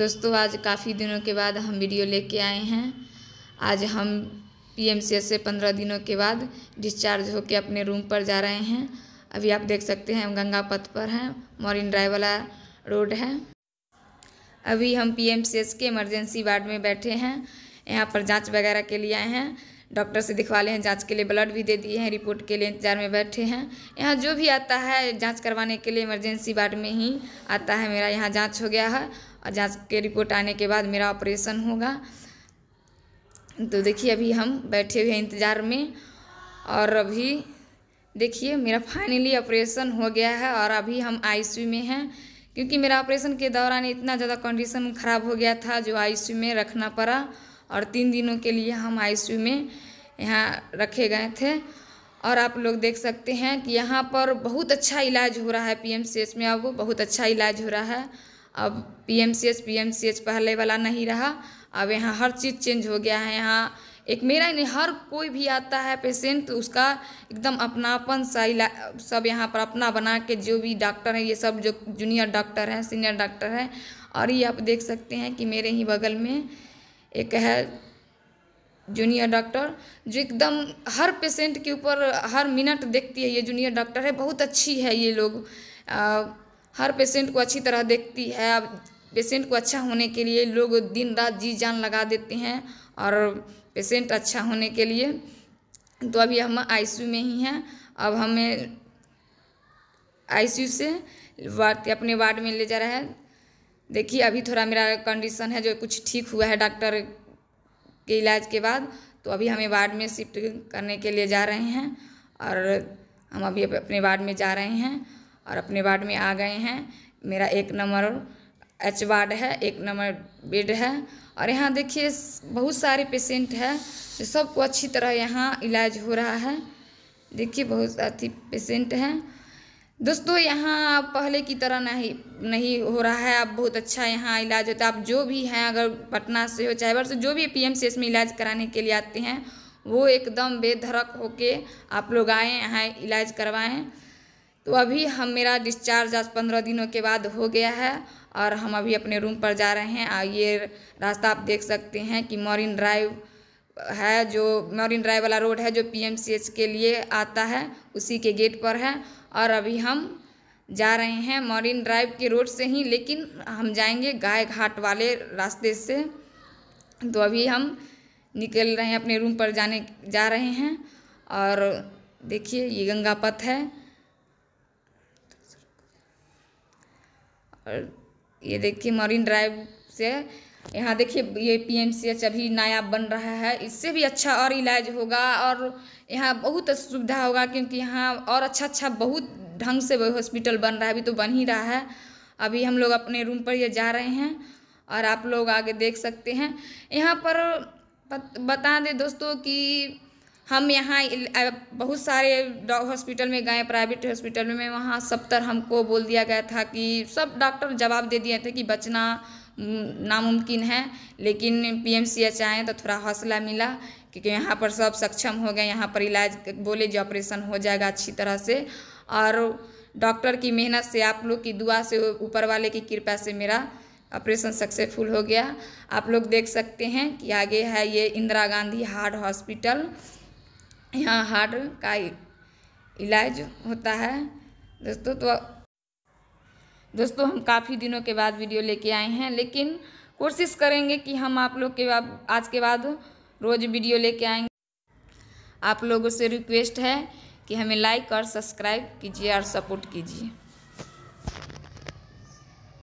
दोस्तों आज काफ़ी दिनों के बाद हम वीडियो लेके आए हैं आज हम पी से पंद्रह दिनों के बाद डिस्चार्ज होकर अपने रूम पर जा रहे हैं अभी आप देख सकते हैं हम गंगा पथ पर हैं मॉरिन ड्राइव वाला रोड है अभी हम पी के इमरजेंसी वार्ड में बैठे हैं यहाँ पर जांच वगैरह के लिए आए हैं डॉक्टर से दिखवा लें हैं जाँच के लिए ब्लड भी दे दिए हैं रिपोर्ट के लिए इंतजार में बैठे हैं यहाँ जो भी आता है जाँच करवाने के लिए इमरजेंसी वार्ड में ही आता है मेरा यहाँ जाँच हो गया है और जाँच के रिपोर्ट आने के बाद मेरा ऑपरेशन होगा तो देखिए अभी हम बैठे हुए हैं इंतज़ार में और अभी देखिए मेरा फाइनली ऑपरेशन हो गया है और अभी हम आई में हैं क्योंकि मेरा ऑपरेशन के दौरान इतना ज़्यादा कंडीशन ख़राब हो गया था जो आई में रखना पड़ा और तीन दिनों के लिए हम आईसीयू में यहाँ रखे गए थे और आप लोग देख सकते हैं कि यहाँ पर बहुत अच्छा इलाज हो रहा है पीएमसीएच में अब बहुत अच्छा इलाज हो रहा है अब पीएमसीएच पीएमसीएच पहले वाला नहीं रहा अब यहाँ हर चीज़ चेंज हो गया है यहाँ एक मेरा नहीं हर कोई भी आता है पेशेंट तो उसका एकदम अपनापन सा इलाज सब यहाँ पर अपना बना के जो भी डॉक्टर हैं ये सब जो जूनियर डॉक्टर हैं सीनियर डॉक्टर हैं और ये आप देख सकते हैं कि मेरे ही बगल में एक है जूनियर डॉक्टर जो एकदम हर पेशेंट के ऊपर हर मिनट देखती है ये जूनियर डॉक्टर है बहुत अच्छी है ये लोग आ, हर पेशेंट को अच्छी तरह देखती है पेशेंट को अच्छा होने के लिए लोग दिन रात जी जान लगा देते हैं और पेशेंट अच्छा होने के लिए तो अभी हम आईसीयू में ही हैं अब हमें आईसीयू से वार्ड अपने वार्ड में ले जा रहा है देखिए अभी थोड़ा मेरा कंडीशन है जो कुछ ठीक हुआ है डॉक्टर के इलाज के बाद तो अभी हमें वार्ड में शिफ्ट करने के लिए जा रहे हैं और हम अभी अपने वार्ड में जा रहे हैं और अपने वार्ड में आ गए हैं मेरा एक नंबर एच वार्ड है एक नंबर बेड है और यहाँ देखिए बहुत सारे पेशेंट है सबको अच्छी तरह यहाँ इलाज हो रहा है देखिए बहुत अति पेशेंट हैं दोस्तों यहाँ पहले की तरह नहीं नहीं हो रहा है अब बहुत अच्छा यहाँ इलाज होता है आप जो भी हैं अगर पटना से हो चाहे से जो भी पीएमसीएच में इलाज कराने के लिए आते हैं वो एकदम बेधड़क होके आप लोग आएँ यहाँ इलाज करवाएँ तो अभी हम मेरा डिस्चार्ज आज पंद्रह दिनों के बाद हो गया है और हम अभी अपने रूम पर जा रहे हैं और ये रास्ता आप देख सकते हैं कि मॉरिन ड्राइव है जो मरीन ड्राइव वाला रोड है जो पीएमसीएच के लिए आता है उसी के गेट पर है और अभी हम जा रहे हैं मरीन ड्राइव के रोड से ही लेकिन हम जाएंगे गाय घाट वाले रास्ते से तो अभी हम निकल रहे हैं अपने रूम पर जाने जा रहे हैं और देखिए ये गंगा पथ है और ये देखिए मरीन ड्राइव से यहाँ देखिए ये पीएमसीएच अभी नया बन रहा है इससे भी अच्छा और इलाज होगा और यहाँ बहुत सुविधा होगा क्योंकि यहाँ और अच्छा अच्छा बहुत ढंग से हॉस्पिटल बन रहा है अभी तो बन ही रहा है अभी हम लोग अपने रूम पर ये जा रहे हैं और आप लोग आगे देख सकते हैं यहाँ पर बता दें दोस्तों कि हम यहाँ बहुत सारे हॉस्पिटल में गए प्राइवेट हॉस्पिटल में वहाँ सब तर हमको बोल दिया गया था कि सब डॉक्टर जवाब दे दिए थे कि बचना नामुमकिन है लेकिन पी एम सी एच आए तो थोड़ा हौसला मिला क्योंकि यहाँ पर सब सक्षम हो गए यहाँ पर इलाज बोले जो ऑपरेशन हो जाएगा अच्छी तरह से और डॉक्टर की मेहनत से आप लोग की दुआ से ऊपर वाले की कृपा से मेरा ऑपरेशन सक्सेसफुल हो गया आप लोग देख सकते हैं कि आगे है ये इंदिरा गांधी हार्ट हॉस्पिटल यहाँ हार्ट का इलाज होता है दोस्तों तो दोस्तों हम काफ़ी दिनों के बाद वीडियो लेके आए हैं लेकिन कोशिश करेंगे कि हम आप लोग के आज के बाद रोज़ वीडियो लेके आएंगे आप लोगों से रिक्वेस्ट है कि हमें लाइक और सब्सक्राइब कीजिए और सपोर्ट कीजिए